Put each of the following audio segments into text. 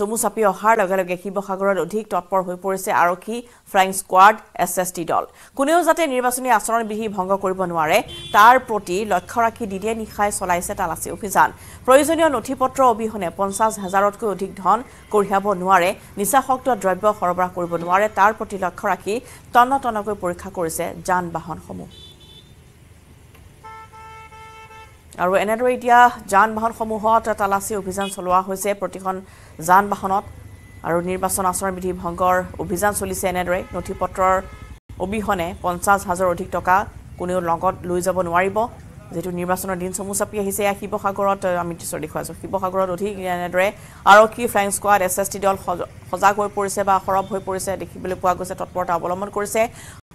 চমু চাপি অহাৰ লগে লগে শিৱসাগৰত অধিক তৎপৰ হৈ পৰিছে আৰক্ষী flying squad S S T দল কোনেও যাতে নিৰ্বাচনী আচৰণবিধি ভংগ কৰিব নোৱাৰে তাৰ প্ৰতি লক্ষ্য ৰাখি দিনে নিশাই চলাইছে তালাচী অভিযান প্ৰয়োজনীয় নথি পত্ৰ অবিহনে পঞ্চাছ হাজাৰতকৈ অধিক ধন কঢ়িয়াব নোৱাৰে নিচাশক্ত দ্ৰব্য সৰবৰাহ কৰিব নোৱাৰে তাৰ প্ৰতি লক্ষ্য ৰাখি টন টনকৈ পৰীক্ষা কৰিছে যান বাহনসমূহ আৰু এনেদৰে এতিয়া যান বাহনসমূহত তালাচী অভিযান চলোৱা হৈছে প্ৰতিখন যান বাহনত আৰু নিৰ্বাচন আচৰণ বিধি ভংগৰ অভিযান চলিছে এনেদৰে নথি পত্ৰৰ অবিহনে পঞ্চাছ হাজাৰ অধিক টকা কোনেও লগত লৈ যাব নোৱাৰিব যিহেতু নিৰ্বাচনৰ দিনসমূহ চাপি আহিছে এয়া শিৱসাগৰত আমি দৃশ্য দেখুৱাই আছোঁ শিৱসাগৰত অধিক এনেদৰে আৰক্ষী flying squad S S T দল সজাগ হৈ পৰিছে বা সৰব হৈ পৰিছে দেখিবলৈ পোৱা গৈছে তৎপৰতা অৱলম্বন কৰিছে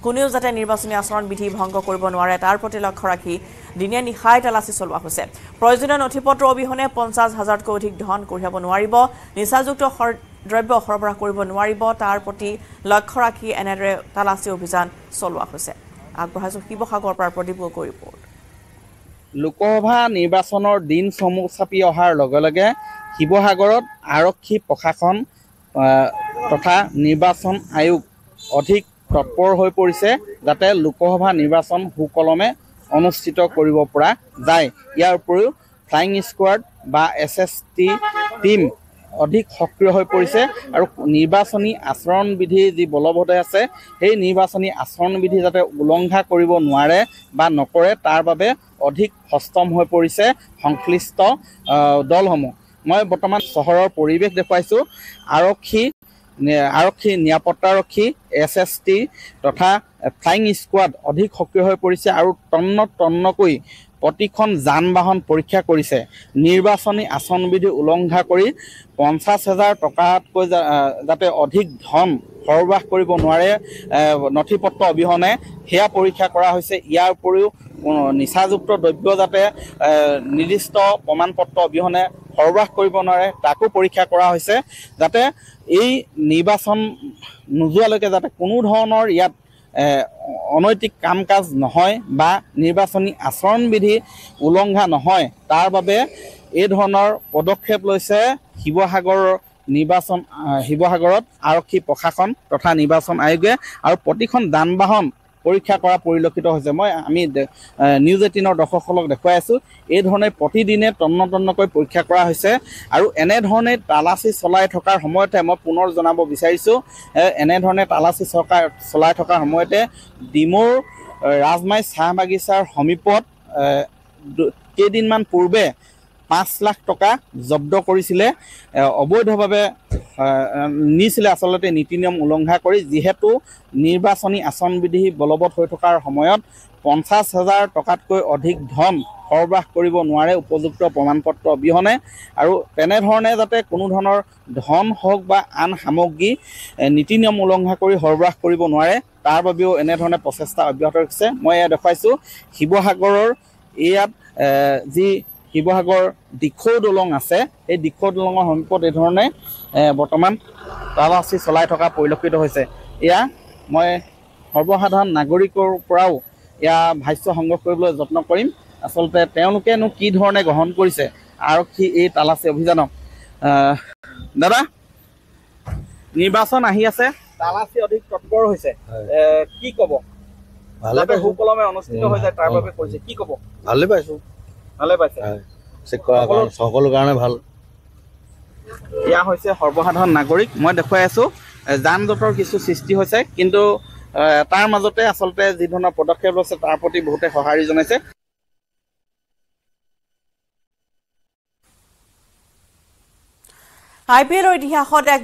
কোনেও যাতে নিৰ্বাচনী আচৰণ বিধি ভংগ কৰিব নোৱাৰে তাৰ প্ৰতি লক্ষ্য ৰাখি দিনে নিশাই তালাচী চলোৱা হৈছে প্ৰয়োজনীয় নথি পত্ৰ অবিহনে পঞ্চাছ হাজাৰতকৈ অধিক ধন কঢ়িয়াব নোৱাৰিব নিচাযুক্ত দ্ৰব্য সৰবৰাহ কৰিব নোৱাৰিব তাৰ প্ৰতি লক্ষ্য ৰাখি এনেদৰে তালাচী অভিযান চলোৱা হৈছে আগবঢ়াইছো শিৱসাগৰৰ পৰা প্ৰদীপ গগৈ ৰিপৰ্ট লোকসভা নিৰ্বাচনৰ দিন চমু চাপি অহাৰ লগে লগে শিৱসাগৰত আৰক্ষী প্ৰশাসন তথা নিৰ্বাচন আয়োগ অধিক তৎপৰ হৈ পৰিছে যাতে লোকসভা নিৰ্বাচন সুকলমে অনুষ্ঠিত কৰিব পৰা যায় ইয়াৰ উপৰিও ফ্লাইং স্কোৱাড বা এছ এছ টি টীম অধিক সক্ৰিয় হৈ পৰিছে আৰু নিৰ্বাচনী আচৰণ বিধি যি বলবতে আছে সেই নিৰ্বাচনী আচৰণ বিধি যাতে উলংঘা কৰিব নোৱাৰে বা নকৰে তাৰ বাবে অধিক সষ্টম হৈ পৰিছে সংশ্লিষ্ট দলসমূহ মই বৰ্তমান চহৰৰ পৰিৱেশ দেখুৱাইছোঁ আৰক্ষী আৰক্ষী নিৰাপত্তাৰক্ষী এছ এছ টি তথা ফ্লাইং স্কোৱাড অধিক সক্ৰিয় হৈ পৰিছে আৰু তন্ন তন্নকৈ প্ৰতিখন যান বাহন পৰীক্ষা কৰিছে নিৰ্বাচনী আচৰণবিধি উলংঘা কৰি পঞ্চাছ হেজাৰ টকাতকৈ যাতে অধিক ধন সৰবাহ কৰিব নোৱাৰে নথি পত্ৰ অবিহনে সেয়া পৰীক্ষা কৰা হৈছে ইয়াৰ উপৰিও নিচাযুক্ত দ্ৰব্য যাতে নিৰ্দিষ্ট প্ৰমাণ পত্ৰ অবিহনে সৰবৰাহ কৰিব নোৱাৰে তাকো পৰীক্ষা কৰা হৈছে যাতে এই নিৰ্বাচন নোযোৱালৈকে যাতে কোনো ধৰণৰ ইয়াত অনৈতিক কাম কাজ নহয় বা নিৰ্বাচনী আচৰণবিধি উলংঘা নহয় তাৰ বাবে এই ধৰণৰ পদক্ষেপ লৈছে শিৱসাগৰৰ নিৰ্বাচন শিৱসাগৰত আৰক্ষী প্ৰশাসন তথা নিৰ্বাচন আয়োগে আৰু প্ৰতিখন যান বাহন পৰীক্ষা কৰা পৰিলক্ষিত হৈছে মই আমি নিউজ এইটিনৰ দৰ্শকসকলক দেখুৱাই আছোঁ এইধৰণে প্ৰতিদিনে তন্ন তন্নকৈ পৰীক্ষা কৰা হৈছে আৰু এনেধৰণে তালাচী চলাই থকাৰ সময়তে মই পুনৰ জনাব বিচাৰিছোঁ এনেধৰণে তালাচী চৰকাৰ চলাই থকাৰ সময়তে ডিমৌৰ ৰাজমাই চাহ বাগিচাৰ সমীপত কেইদিনমান পূৰ্বে পাঁচ লাখ টকা জব্দ কৰিছিলে অবৈধভাৱে নিছিলে আচলতে নীতি নিয়ম উলংঘা কৰি যিহেতু নিৰ্বাচনী আচৰণ বিধি বলবৎ হৈ থকাৰ সময়ত পঞ্চাছ হাজাৰ টকাতকৈ অধিক ধন সৰবাহ কৰিব নোৱাৰে উপযুক্ত প্ৰমাণপত্ৰ অবিহনে আৰু তেনেধৰণে যাতে কোনো ধৰণৰ ধন হওক বা আন সামগ্ৰী নীতি নিয়ম উলংঘা কৰি সৰবৰাহ কৰিব নোৱাৰে তাৰ বাবেও এনেধৰণে প্ৰচেষ্টা অব্যাহত ৰাখিছে মই এয়া দেখুৱাইছোঁ শিৱসাগৰৰ ইয়াত যি শিৱসাগৰ দিখৌ দলং আছে সেই দিখৌ দলঙৰ সমীপত এই এইধৰণে বৰ্তমান তালাচী চলাই থকা পৰিলক্ষিত হৈছে এয়া মই সৰ্বসাধাৰণ নাগৰিকৰ পৰাও এয়া ভাষ্য সংগ্ৰহ কৰিবলৈ যত্ন কৰিম আচলতে তেওঁলোকেনো কি ধৰণে গ্ৰহণ কৰিছে আৰক্ষী এই তালাচী অভিযানক দাদা নিৰ্বাচন আহি আছে তালাচী অধিক তৎপৰ হৈছে কি ক'ব ভালে পাইছোঁ সুকলমে অনুষ্ঠিত হৈ যায় তাৰ বাবে কৈছে কি ক'ব ভালে পাইছো সৰ্বসাধাৰণ নাগৰিক মই দেখুৱাই আছোঁ যান জঁটৰ কিছু সৃষ্টি হৈছে কিন্তু তাৰ মাজতে আচলতে যি ধৰণৰ পদক্ষেপ লৈছে তাৰ প্ৰতি বহুতে সঁহাৰি জনাইছে আই পি এলৰ ইতিহাসত এক